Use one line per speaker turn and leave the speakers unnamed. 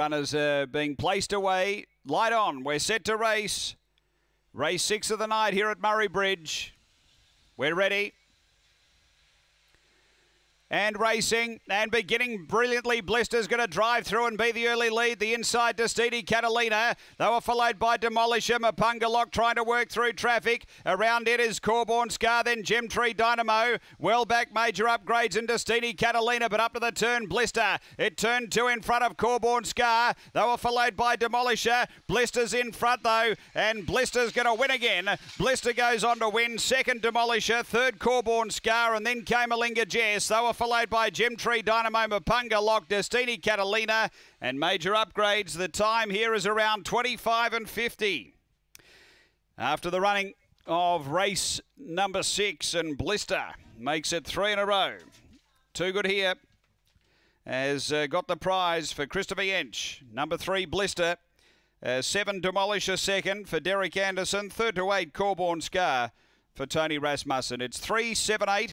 Runners are being placed away. Light on. We're set to race. Race six of the night here at Murray Bridge. We're ready and racing and beginning brilliantly. Blister's going to drive through and be the early lead. The inside to Steedy Catalina. They were followed by Demolisher. Lock, trying to work through traffic. Around it is Corborn Scar, then Gem Tree Dynamo. Well back, major upgrades into Steedy Catalina, but up to the turn, Blister. It turned two in front of Corborn Scar. They were followed by Demolisher. Blister's in front though, and Blister's going to win again. Blister goes on to win. Second Demolisher, third Corborn Scar, and then came Malinga Jess. They were followed by Gem Tree Dynamo Mapunga, Lock Destini Catalina, and major upgrades. The time here is around 25 and 50. After the running of race number six, and Blister makes it three in a row. Too good here has uh, got the prize for Christopher Inch. Number three, Blister. Uh, seven, Demolisher second for Derek Anderson. Third to eight, Corborn Scar for Tony Rasmussen. It's three, seven, eight.